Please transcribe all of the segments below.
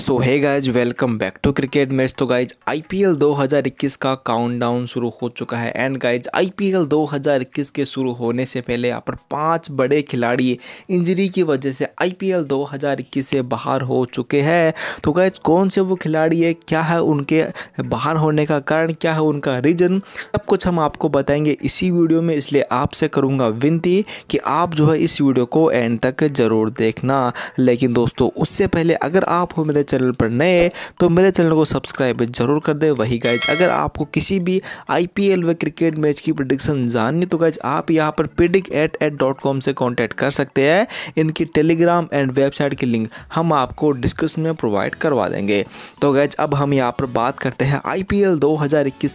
सो है guys welcome back to cricket match तो guys IPL 2021 का काउंटडाउन शुरू हो चुका है एंड गाइज आईपीएल 2021 के शुरू होने से पहले यहाँ पर पांच बड़े खिलाड़ी इंजरी की वजह से आईपीएल 2021 से बाहर हो चुके हैं तो गाइज कौन से वो खिलाड़ी है क्या है उनके बाहर होने का कारण क्या है उनका रीजन सब कुछ हम आपको बताएंगे इसी वीडियो में इसलिए आपसे करूँगा विनती कि आप जो है इस वीडियो को एंड तक ज़रूर देखना लेकिन दोस्तों उससे पहले अगर आप हो मेरे चैनल पर नए हैं तो मेरे चैनल को सब्सक्राइब जरूर कर दे वही गाइज अगर आपको किसी भी आईपीएल व क्रिकेट मैच की प्रडिक्शन जाननी तो गाइज आप यहाँ पर पिडिक एट एट डॉट कॉम से कॉन्टैक्ट कर सकते हैं इनकी टेलीग्राम एंड वेबसाइट की लिंक हम आपको डिस्क्रिप्शन में प्रोवाइड करवा देंगे तो गैज अब हम यहाँ पर बात करते हैं आई पी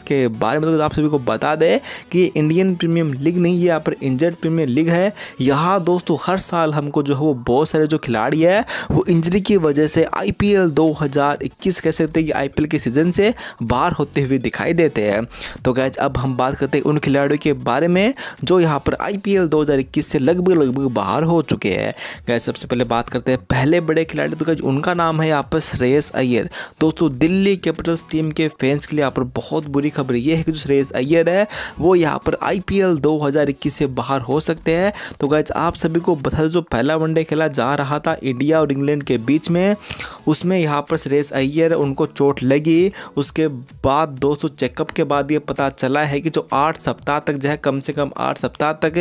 के बारे में तो आप सभी को बता दें कि इंडियन प्रीमियम लीग नहीं यहाँ पर इंजर्ड प्रीमियम लीग है यहाँ दोस्तों हर साल हमको जो है वो बहुत सारे जो खिलाड़ी है वो इंजरी की वजह से आई आईपीएल 2021 कह सकते हैं कि आईपीएल के सीज़न से बाहर होते हुए दिखाई देते हैं तो गैज अब हम बात करते हैं उन खिलाड़ियों के बारे में जो यहाँ पर आईपीएल 2021 से लगभग लगभग बाहर हो चुके हैं गैज सबसे पहले बात करते हैं पहले बड़े खिलाड़ी तो गैज उनका नाम है यहाँ पर श्रेयस अय्यर दोस्तों दिल्ली कैपिटल्स टीम के फैंस के लिए यहाँ पर बहुत बुरी खबर यह है कि जो श्रेयस अय्यर है वो यहाँ पर आई पी से बाहर हो सकते हैं तो गैज आप सभी को बता जो पहला वनडे खेला जा रहा था इंडिया और इंग्लैंड के बीच में उसमें में यहाँ पर सुरेश अय्यर उनको चोट लगी उसके बाद 200 चेकअप के बाद ये पता चला है कि जो आठ सप्ताह तक जो है कम से कम आठ सप्ताह तक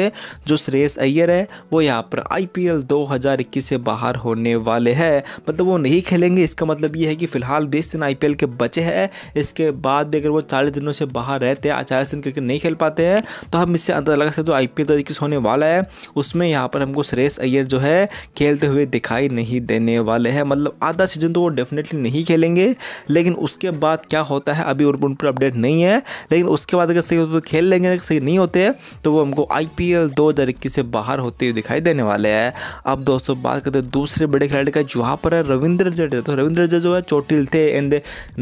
जो सुरेश अय्यर है वो यहाँ पर आईपीएल 2021 से बाहर होने वाले हैं मतलब वो नहीं खेलेंगे इसका मतलब ये है कि फिलहाल बीस दिन आई के बचे हैं इसके बाद भी अगर वो चालीस दिनों से बाहर रहते हैं चालीस दिन क्रिकेट नहीं खेल पाते हैं तो हम इससे अंदाजा लगा सकते तो आई पी एल होने वाला है उसमें यहाँ पर हमको सुरेश अय्यर जो है खेलते हुए दिखाई नहीं देने वाले हैं मतलब आधा सीजन तो वो डेफिनेटली नहीं खेलेंगे लेकिन उसके बाद क्या होता है अभी उन पर अपडेट नहीं है लेकिन उसके बाद अगर सही होते तो खेल लेंगे अगर सही नहीं होते तो वो हमको आई पी एल दो हज़ार इक्कीस से बाहर होते हुए दिखाई देने वाले हैं अब दोस्तों बात करते हैं दूसरे बड़े खिलाड़ी का जहाँ पर है रविंद्र जडेजा तो रविंद्र जडेजा जो है चोटिल थे एंड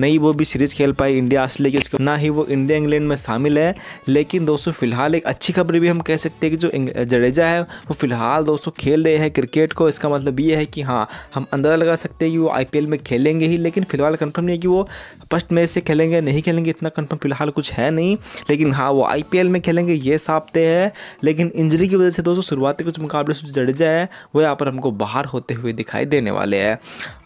नहीं वो भी सीरीज खेल पाए इंडिया ऑस्ट्रेलिया की उसके ना ही वो इंडिया इंग्लैंड में शामिल है लेकिन दोस्तों फिलहाल एक अच्छी खबर भी हम कह सकते हैं कि जो जडेजा है वो फिलहाल दोस्तों खेल रहे हैं क्रिकेट को इसका मतलब ये है कि हाँ हम अंदाज़ा लगा सकते हैं कि वो आई में खेलेंगे ही लेकिन फिलहाल कन्फर्म नहीं है कि वो फर्स्ट मैच से खेलेंगे नहीं खेलेंगे इतना कन्फर्म फिलहाल कुछ है नहीं लेकिन हाँ वो आई में खेलेंगे ये साफ तय है लेकिन इंजरी की वजह से दोस्तों शुरुआती कुछ मुकाबले से जड़ है वो यहाँ पर हमको बाहर होते हुए दिखाई देने वाले हैं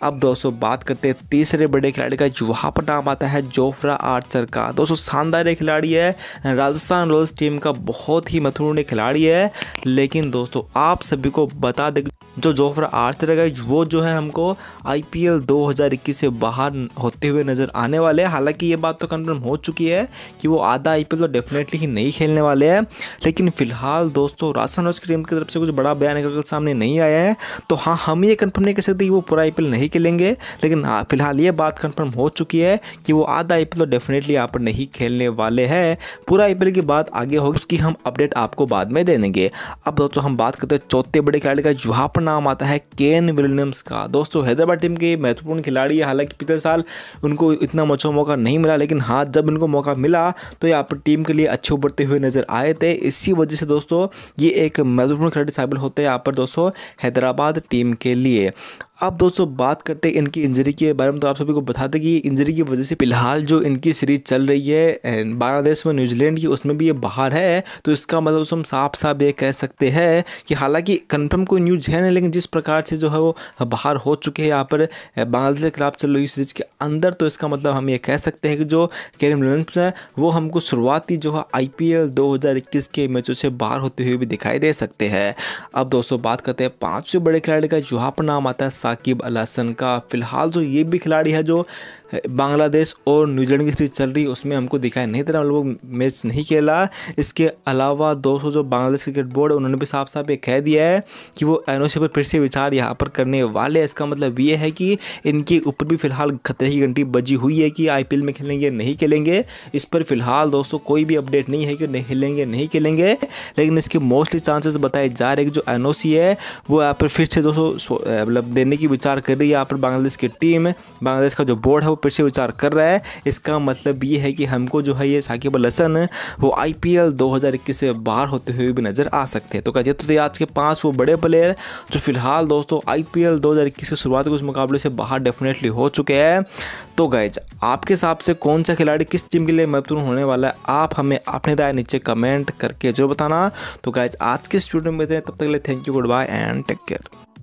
अब दोस्तों बात करते हैं तीसरे बड़े खिलाड़ी का जुहा वहाँ पर नाम आता है जोफ्रा आर्चर का दोस्तों शानदार खिलाड़ी है राजस्थान रॉयल्स टीम का बहुत ही महत्वपूर्ण खिलाड़ी है लेकिन दोस्तों आप सभी को बता दे जो जोफ्रा आर्चर है वो जो है हमको आई 2021 से बाहर होते हुए नज़र आने आने वाले हैं हालांकि ये बात तो कन्फर्म हो चुकी है कि वो आधा आई तो डेफिनेटली ही नहीं खेलने वाले हैं लेकिन फिलहाल दोस्तों राजस्थान रॉयल्स की टीम की तरफ से कुछ बड़ा बयान अगर सामने नहीं आया है तो हाँ हम ये कन्फर्म नहीं कर सकते कि वो पूरा आई नहीं खेलेंगे लेकिन हाँ, फिलहाल ये बात कन्फर्म हो चुकी है कि वो आधा आई तो डेफिनेटली यहाँ पर नहीं खेलने वाले हैं पूरा आई की बात आगे होगी उसकी हम अपडेट आपको बाद में दे देंगे अब दोस्तों हम बात करते हैं चौथे बड़े खिलाड़ी का जहाँ पर नाम आता है केन विलियम्स का दोस्तों हैदराबाद टीम के महत्वपूर्ण खिलाड़ी है हालांकि पिछले साल उनको इतना इतना अच्छा मौका नहीं मिला लेकिन हाँ जब इनको मौका मिला तो ये पर टीम के लिए अच्छे उभरते हुए नज़र आए थे इसी वजह से दोस्तों ये एक महत्वपूर्ण खिलाड़ी साबित होते हैं यहाँ पर दोस्तों हैदराबाद टीम के लिए अब दोस्तों बात करते हैं इनकी इंजरी के बारे में तो आप सभी को बता दें कि इंजरी की वजह से फिलहाल जो इनकी सीरीज चल रही है एंड बांग्लादेश व न्यूजीलैंड की उसमें भी ये बाहर है तो इसका मतलब हम साफ साफ ये कह सकते हैं कि हालांकि कन्फर्म कोई न्यूज है नहीं लेकिन जिस प्रकार से जो है वो बाहर हो चुके हैं यहाँ पर बांग्लादेश के खिलाफ चल रही सीरीज के अंदर तो इसका मतलब हम ये कह सकते हैं कि जो कैरिम रनस हैं वो हमको शुरुआती जो है आई पी के मैचों से बाहर होते हुए भी दिखाई दे सकते हैं अब दोस्तों बात करते हैं पाँचवें बड़े खिलाड़ी का यहाँ पर नाम आता है साकिब अल हसन का फ़िलहाल जो तो ये भी खिलाड़ी है जो बांग्लादेश और न्यूजीलैंड की सीरीज चल रही उसमें हमको दिखाई नहीं दे रहा हम लोग मैच नहीं खेला इसके अलावा दोस्तों जो बांग्लादेश क्रिकेट बोर्ड उन्होंने भी साफ साफ ये कह दिया है कि वो एन पर फिर से विचार यहाँ पर करने वाले इसका मतलब ये है कि इनके ऊपर भी फिलहाल खतरे की घंटी बजी हुई है कि आई में खेलेंगे नहीं खेलेंगे इस पर फिलहाल दोस्तों कोई भी अपडेट नहीं है कि नहीं खेलेंगे नहीं खेलेंगे लेकिन इसके मोस्टली चांसेस बताए जा रहे हैं कि जो एन है वो यहाँ पर फिर से दोस्तों मतलब देने की विचार कर रही है यहाँ पर बांग्लादेश की टीम बांग्लादेश का जो बोर्ड है वो फिर से विचार कर रहा है इसका मतलब ये है कि हमको जो है ये साकिब अल हसन वो आई पी एल दो हज़ार इक्कीस से बाहर होते हुए भी नज़र आ सकते हैं तो कहते तो आज के पाँच वो बड़े प्लेयर जो तो फिलहाल दोस्तों आई पी एल दो हज़ार इक्कीस की शुरुआत के उस मुकाबले से बाहर डेफिनेटली हो चुके हैं तो गैज आपके हिसाब से कौन सा खिलाड़ी किस टीम के लिए महत्वपूर्ण होने वाला है आप हमें अपनी राय नीचे कमेंट करके जो बताना तो गैज आज के स्टूडियो में तब तक के लिए thank you goodbye and take care